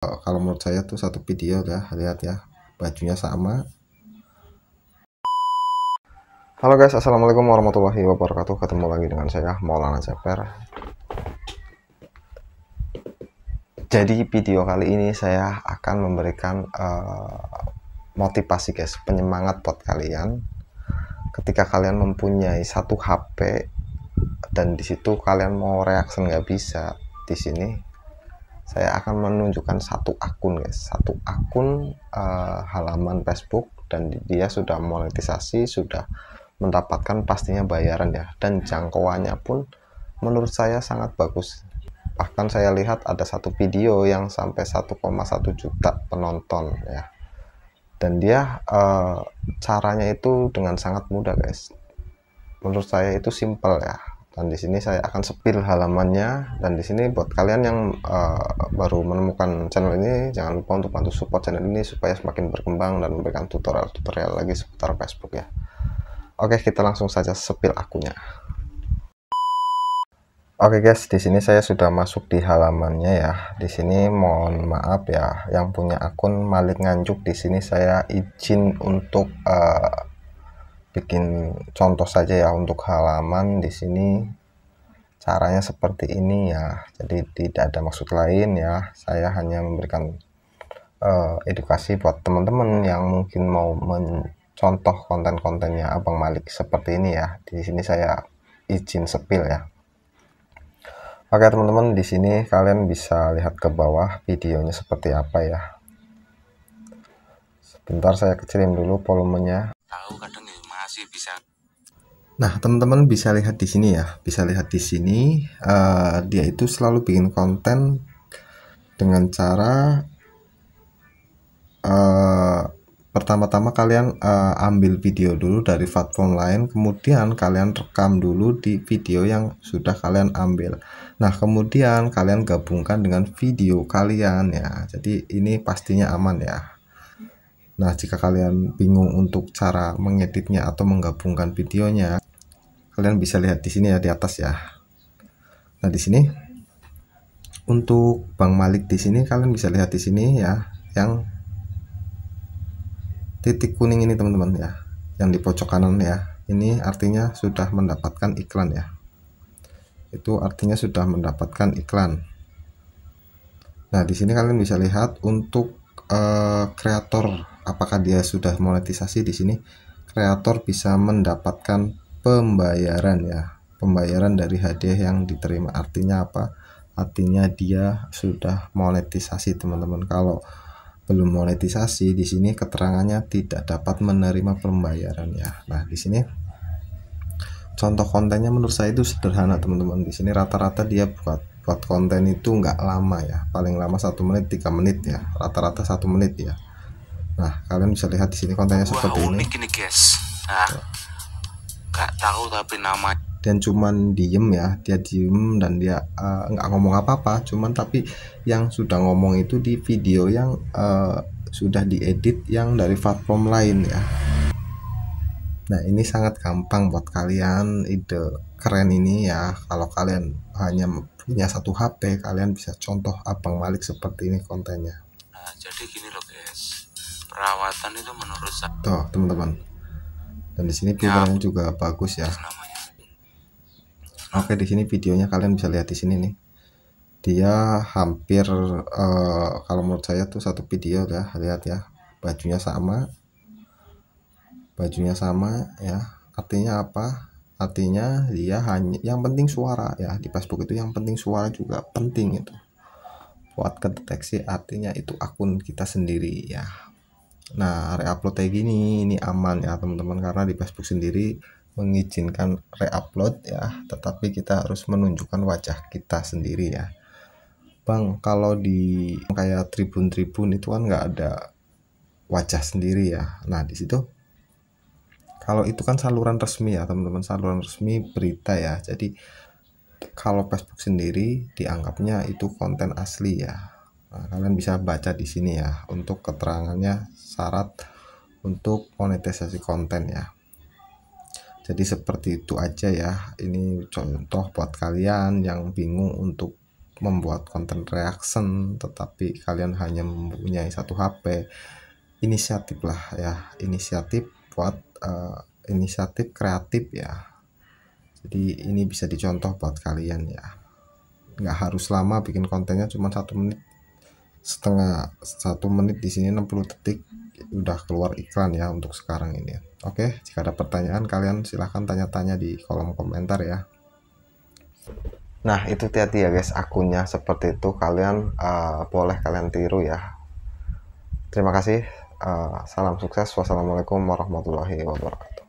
kalau menurut saya tuh satu video udah lihat ya bajunya sama Halo guys assalamualaikum warahmatullahi wabarakatuh ketemu lagi dengan saya Maulana Japer jadi video kali ini saya akan memberikan uh, motivasi guys penyemangat buat kalian ketika kalian mempunyai satu HP dan disitu kalian mau reaction nggak bisa di sini saya akan menunjukkan satu akun guys satu akun uh, halaman Facebook dan dia sudah monetisasi sudah mendapatkan pastinya bayaran ya dan jangkauannya pun menurut saya sangat bagus bahkan saya lihat ada satu video yang sampai 1,1 juta penonton ya dan dia uh, caranya itu dengan sangat mudah guys menurut saya itu simple ya dan di sini saya akan sepil halamannya dan di sini buat kalian yang uh, baru menemukan channel ini jangan lupa untuk bantu support channel ini supaya semakin berkembang dan memberikan tutorial-tutorial lagi seputar Facebook ya oke kita langsung saja sepil akunya oke guys di sini saya sudah masuk di halamannya ya di sini mohon maaf ya yang punya akun Malik Nganjuk di sini saya izin untuk uh, bikin contoh saja ya untuk halaman di sini caranya seperti ini ya jadi tidak ada maksud lain ya saya hanya memberikan uh, edukasi buat teman-teman yang mungkin mau mencontoh konten-kontennya Abang Malik seperti ini ya di sini saya izin sepil ya Oke teman-teman di sini kalian bisa lihat ke bawah videonya seperti apa ya sebentar saya kecilin dulu volumenya tahu kadang masih bisa. Nah, teman-teman bisa lihat di sini ya, bisa lihat di sini uh, dia itu selalu bikin konten dengan cara uh, pertama-tama kalian uh, ambil video dulu dari platform lain, kemudian kalian rekam dulu di video yang sudah kalian ambil. Nah, kemudian kalian gabungkan dengan video kalian ya. Jadi ini pastinya aman ya. Nah, jika kalian bingung untuk cara mengeditnya atau menggabungkan videonya, kalian bisa lihat di sini ya di atas ya. Nah, di sini untuk Bang Malik di sini kalian bisa lihat di sini ya yang titik kuning ini teman-teman ya, yang di pojok kanan ya. Ini artinya sudah mendapatkan iklan ya. Itu artinya sudah mendapatkan iklan. Nah, di sini kalian bisa lihat untuk eh, kreator uh, apakah dia sudah monetisasi di sini kreator bisa mendapatkan pembayaran ya pembayaran dari hadiah yang diterima artinya apa artinya dia sudah monetisasi teman-teman kalau belum monetisasi di sini keterangannya tidak dapat menerima pembayaran ya nah di sini contoh kontennya menurut saya itu sederhana teman-teman di sini rata-rata dia buat buat konten itu nggak lama ya paling lama satu menit tiga menit ya rata-rata satu -rata menit ya Nah, kalian bisa lihat di sini kontennya Wah, seperti unik ini. ini guys. Nah, ya. nggak tahu tapi nama dan cuman diem ya dia diem dan dia eh, nggak uh, ngomong apa-apa cuman tapi yang sudah ngomong itu di video yang uh, sudah diedit yang dari platform lain ya nah ini sangat gampang buat kalian ide keren ini ya kalau kalian hanya punya satu HP kalian bisa contoh abang Malik seperti ini kontennya nah, jadi gini loh perawatan itu menurut saya toh teman-teman dan di sini pilihannya ya, juga bagus ya oke di sini videonya kalian bisa lihat di sini nih dia hampir uh, kalau menurut saya tuh satu video ya lihat ya bajunya sama bajunya sama ya artinya apa artinya dia hanya yang penting suara ya di Facebook itu yang penting suara juga penting itu buat kedeteksi artinya itu akun kita sendiri ya Nah, reupload kayak gini ini aman ya teman-teman karena di Facebook sendiri mengizinkan reupload ya, tetapi kita harus menunjukkan wajah kita sendiri ya. Bang, kalau di kayak tribun-tribun itu kan nggak ada wajah sendiri ya. Nah, di situ kalau itu kan saluran resmi ya, teman-teman, saluran resmi berita ya. Jadi kalau Facebook sendiri dianggapnya itu konten asli ya Nah, kalian bisa baca di sini ya untuk keterangannya syarat untuk monetisasi konten ya. Jadi seperti itu aja ya. Ini contoh buat kalian yang bingung untuk membuat konten reaction tetapi kalian hanya mempunyai satu HP. Inisiatif lah ya, inisiatif buat uh, inisiatif kreatif ya. Jadi ini bisa dicontoh buat kalian ya. Nggak harus lama bikin kontennya cuma satu menit setengah satu menit di sini 60 detik udah keluar iklan ya untuk sekarang ini oke jika ada pertanyaan kalian silahkan tanya-tanya di kolom komentar ya nah itu hati-hati ya guys akunnya seperti itu kalian uh, boleh kalian tiru ya terima kasih uh, salam sukses wassalamualaikum warahmatullahi wabarakatuh